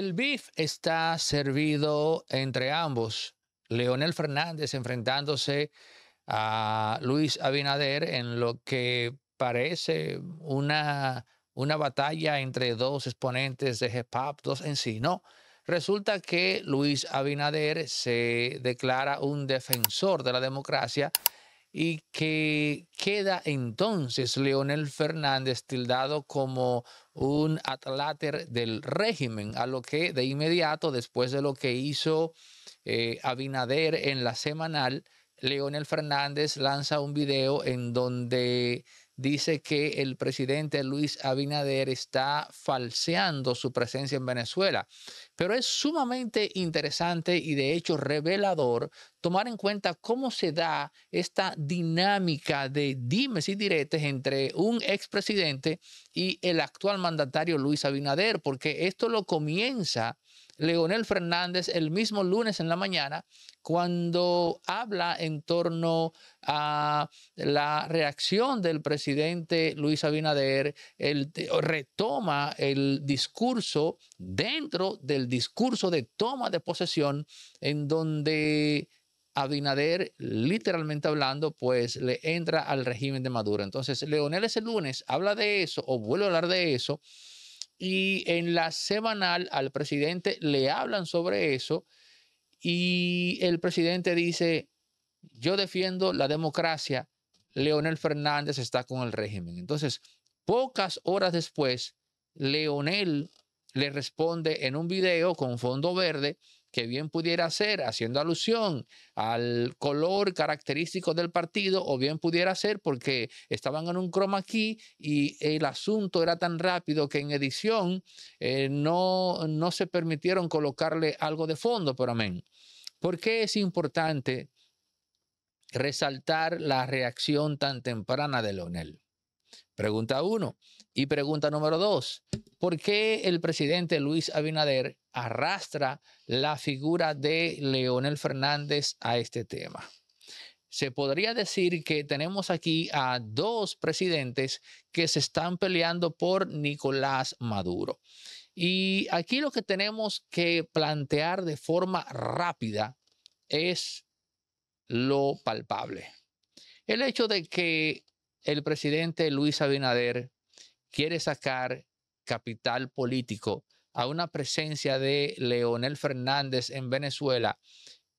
El beef está servido entre ambos. Leonel Fernández enfrentándose a Luis Abinader en lo que parece una, una batalla entre dos exponentes de GEPAP, dos en sí, ¿no? Resulta que Luis Abinader se declara un defensor de la democracia y que queda entonces Leonel Fernández tildado como un atláter del régimen, a lo que de inmediato, después de lo que hizo eh, Abinader en la semanal, Leonel Fernández lanza un video en donde dice que el presidente Luis Abinader está falseando su presencia en Venezuela. Pero es sumamente interesante y de hecho revelador tomar en cuenta cómo se da esta dinámica de dimes y diretes entre un expresidente y el actual mandatario Luis Abinader, porque esto lo comienza Leonel Fernández el mismo lunes en la mañana cuando habla en torno a la reacción del presidente Luis Abinader, retoma el discurso dentro del discurso de toma de posesión en donde Abinader, literalmente hablando, pues le entra al régimen de Maduro. Entonces, Leonel ese lunes habla de eso o vuelve a hablar de eso y en la semanal al presidente le hablan sobre eso y el presidente dice, yo defiendo la democracia, Leonel Fernández está con el régimen. Entonces, pocas horas después, Leonel le responde en un video con fondo verde que bien pudiera ser haciendo alusión al color característico del partido, o bien pudiera ser porque estaban en un croma aquí y el asunto era tan rápido que en edición eh, no, no se permitieron colocarle algo de fondo, pero amén. ¿Por qué es importante resaltar la reacción tan temprana de Leonel? Pregunta uno, y pregunta número dos, ¿por qué el presidente Luis Abinader arrastra la figura de Leonel Fernández a este tema? Se podría decir que tenemos aquí a dos presidentes que se están peleando por Nicolás Maduro. Y aquí lo que tenemos que plantear de forma rápida es lo palpable. El hecho de que el presidente Luis Abinader quiere sacar capital político a una presencia de Leonel Fernández en Venezuela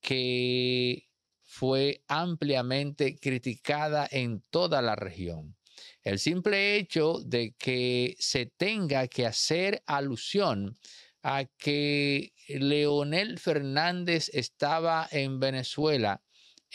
que fue ampliamente criticada en toda la región. El simple hecho de que se tenga que hacer alusión a que Leonel Fernández estaba en Venezuela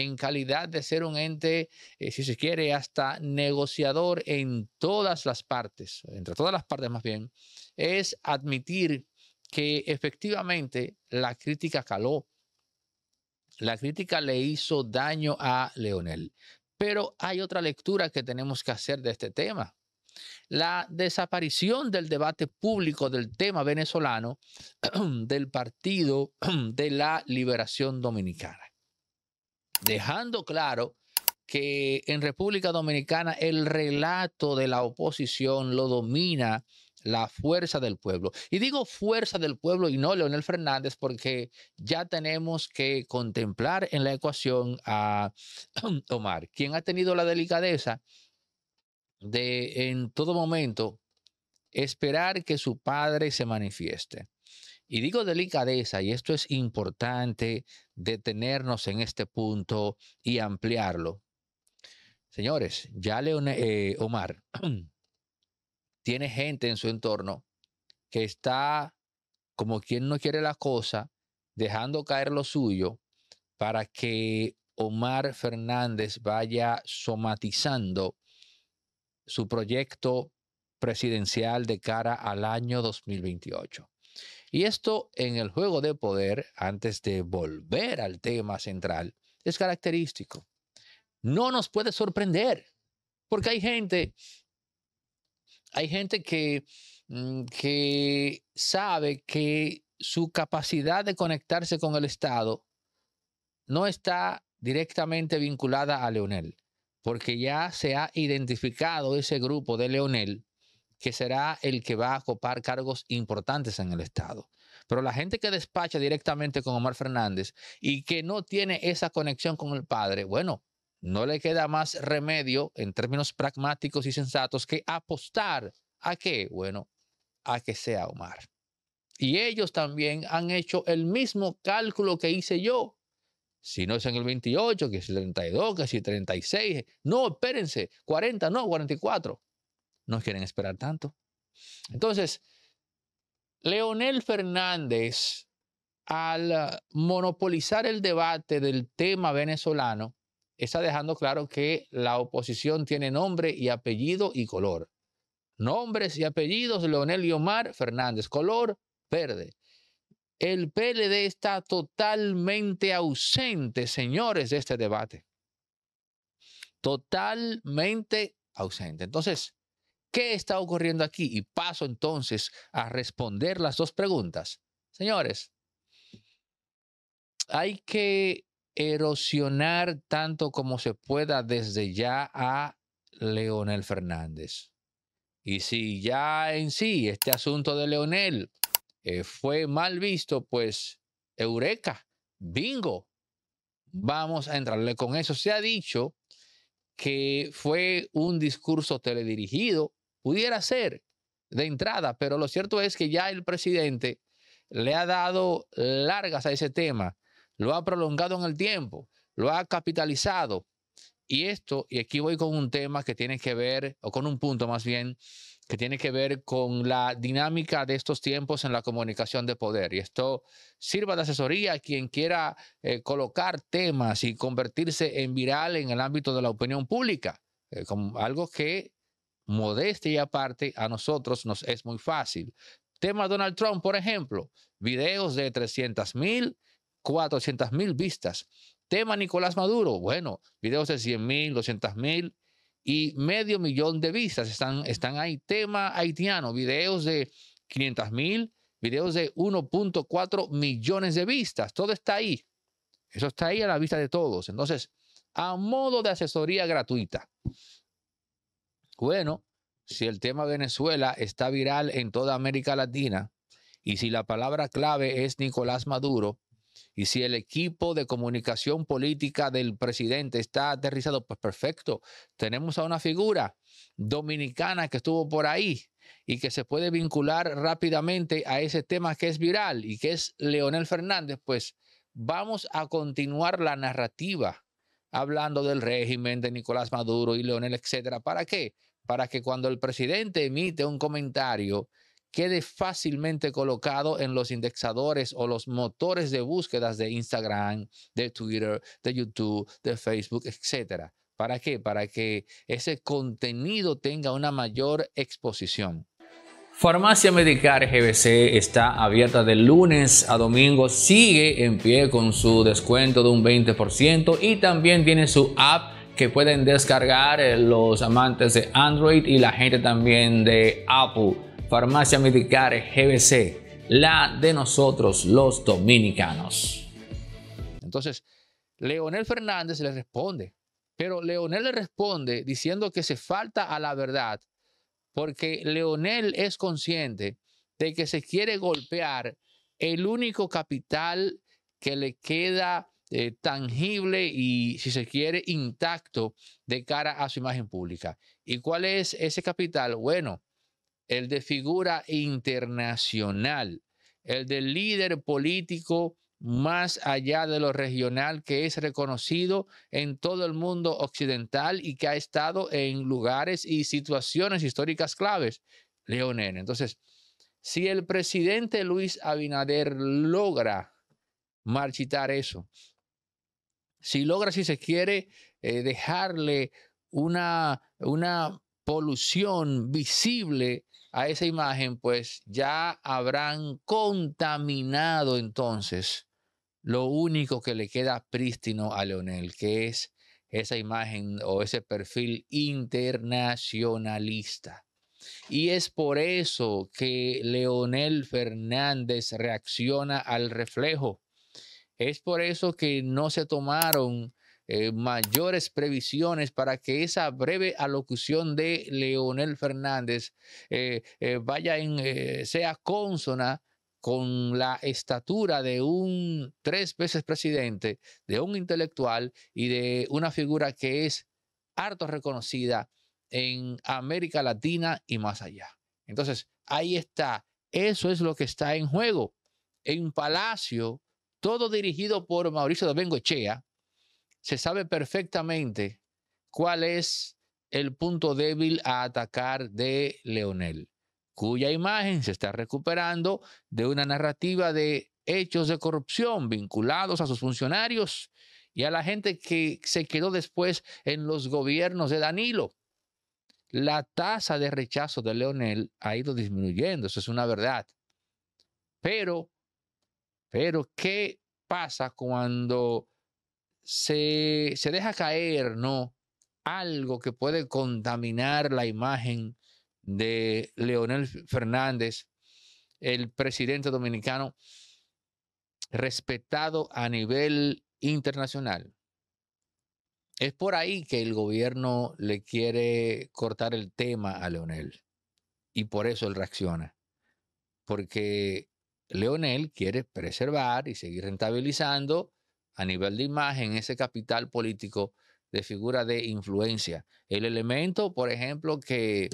en calidad de ser un ente, eh, si se quiere, hasta negociador en todas las partes, entre todas las partes más bien, es admitir que efectivamente la crítica caló. La crítica le hizo daño a Leonel. Pero hay otra lectura que tenemos que hacer de este tema. La desaparición del debate público del tema venezolano del Partido de la Liberación Dominicana dejando claro que en República Dominicana el relato de la oposición lo domina la fuerza del pueblo. Y digo fuerza del pueblo y no Leonel Fernández porque ya tenemos que contemplar en la ecuación a Omar, quien ha tenido la delicadeza de en todo momento esperar que su padre se manifieste. Y digo delicadeza, y esto es importante detenernos en este punto y ampliarlo. Señores, ya Leon, eh, Omar tiene gente en su entorno que está como quien no quiere la cosa, dejando caer lo suyo para que Omar Fernández vaya somatizando su proyecto presidencial de cara al año 2028. Y esto en el juego de poder, antes de volver al tema central, es característico. No nos puede sorprender, porque hay gente, hay gente que, mm, que sabe que su capacidad de conectarse con el Estado no está directamente vinculada a Leonel, porque ya se ha identificado ese grupo de Leonel que será el que va a copar cargos importantes en el Estado. Pero la gente que despacha directamente con Omar Fernández y que no tiene esa conexión con el padre, bueno, no le queda más remedio en términos pragmáticos y sensatos que apostar a qué, bueno, a que sea Omar. Y ellos también han hecho el mismo cálculo que hice yo. Si no es en el 28, que es el 32, que es el 36. No, espérense, 40, no, 44 no quieren esperar tanto. Entonces, Leonel Fernández, al monopolizar el debate del tema venezolano, está dejando claro que la oposición tiene nombre y apellido y color. Nombres y apellidos, Leonel y Omar Fernández, color verde. El PLD está totalmente ausente, señores, de este debate. Totalmente ausente. Entonces, ¿Qué está ocurriendo aquí? Y paso entonces a responder las dos preguntas. Señores, hay que erosionar tanto como se pueda desde ya a Leonel Fernández. Y si ya en sí este asunto de Leonel eh, fue mal visto, pues eureka, bingo, vamos a entrarle con eso. Se ha dicho que fue un discurso teledirigido Pudiera ser de entrada, pero lo cierto es que ya el presidente le ha dado largas a ese tema, lo ha prolongado en el tiempo, lo ha capitalizado. Y esto, y aquí voy con un tema que tiene que ver, o con un punto más bien, que tiene que ver con la dinámica de estos tiempos en la comunicación de poder. Y esto sirva de asesoría a quien quiera eh, colocar temas y convertirse en viral en el ámbito de la opinión pública, eh, algo que modestia y aparte, a nosotros nos es muy fácil. Tema Donald Trump, por ejemplo, videos de 300 mil, 400 mil vistas. Tema Nicolás Maduro, bueno, videos de 100 mil, 200 mil y medio millón de vistas están, están ahí. Tema haitiano, videos de 500 mil, videos de 1.4 millones de vistas. Todo está ahí. Eso está ahí a la vista de todos. Entonces, a modo de asesoría gratuita, bueno, si el tema Venezuela está viral en toda América Latina y si la palabra clave es Nicolás Maduro y si el equipo de comunicación política del presidente está aterrizado, pues perfecto. Tenemos a una figura dominicana que estuvo por ahí y que se puede vincular rápidamente a ese tema que es viral y que es Leonel Fernández, pues vamos a continuar la narrativa hablando del régimen de Nicolás Maduro y Leonel, etcétera. ¿Para qué? Para que cuando el presidente emite un comentario quede fácilmente colocado en los indexadores o los motores de búsquedas de Instagram, de Twitter, de YouTube, de Facebook, etcétera. ¿Para qué? Para que ese contenido tenga una mayor exposición. Farmacia Medicar GBC está abierta de lunes a domingo, sigue en pie con su descuento de un 20% y también tiene su app que pueden descargar eh, los amantes de Android y la gente también de Apple. Farmacia Medicar GBC, la de nosotros los dominicanos. Entonces, Leonel Fernández le responde, pero Leonel le responde diciendo que se falta a la verdad porque Leonel es consciente de que se quiere golpear el único capital que le queda eh, tangible y, si se quiere, intacto de cara a su imagen pública. ¿Y cuál es ese capital? Bueno, el de figura internacional, el de líder político más allá de lo regional, que es reconocido en todo el mundo occidental y que ha estado en lugares y situaciones históricas claves. Leonel. Entonces, si el presidente Luis Abinader logra marchitar eso, si logra, si se quiere, eh, dejarle una, una polución visible a esa imagen, pues ya habrán contaminado entonces lo único que le queda prístino a Leonel, que es esa imagen o ese perfil internacionalista. Y es por eso que Leonel Fernández reacciona al reflejo. Es por eso que no se tomaron eh, mayores previsiones para que esa breve alocución de Leonel Fernández eh, eh, vaya en, sea consona con la estatura de un tres veces presidente, de un intelectual y de una figura que es harto reconocida en América Latina y más allá. Entonces, ahí está. Eso es lo que está en juego. En Palacio, todo dirigido por Mauricio de Echea, se sabe perfectamente cuál es el punto débil a atacar de Leonel cuya imagen se está recuperando de una narrativa de hechos de corrupción vinculados a sus funcionarios y a la gente que se quedó después en los gobiernos de Danilo. La tasa de rechazo de Leonel ha ido disminuyendo, eso es una verdad. Pero, pero, ¿qué pasa cuando se, se deja caer, no? Algo que puede contaminar la imagen de Leonel Fernández, el presidente dominicano respetado a nivel internacional. Es por ahí que el gobierno le quiere cortar el tema a Leonel y por eso él reacciona, porque Leonel quiere preservar y seguir rentabilizando a nivel de imagen ese capital político de figura de influencia. El elemento, por ejemplo, que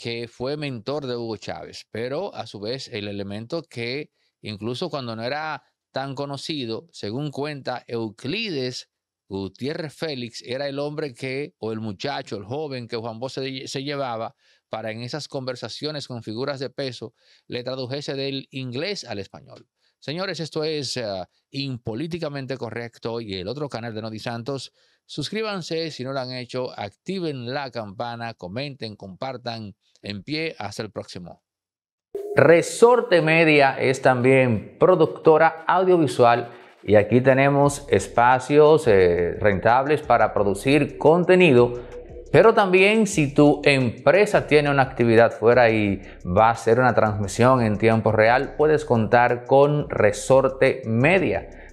que fue mentor de Hugo Chávez, pero a su vez el elemento que incluso cuando no era tan conocido, según cuenta Euclides Gutiérrez Félix, era el hombre que, o el muchacho, el joven que Juan Bosch se, llevaba para en esas conversaciones con figuras de peso le tradujese del inglés al español. Señores, esto es ah, impolíticamente correcto y el otro canal de Nodi Santos Suscríbanse si no lo han hecho, activen la campana, comenten, compartan. En pie, hasta el próximo. Resorte Media es también productora audiovisual y aquí tenemos espacios eh, rentables para producir contenido. Pero también si tu empresa tiene una actividad fuera y va a hacer una transmisión en tiempo real, puedes contar con Resorte Media.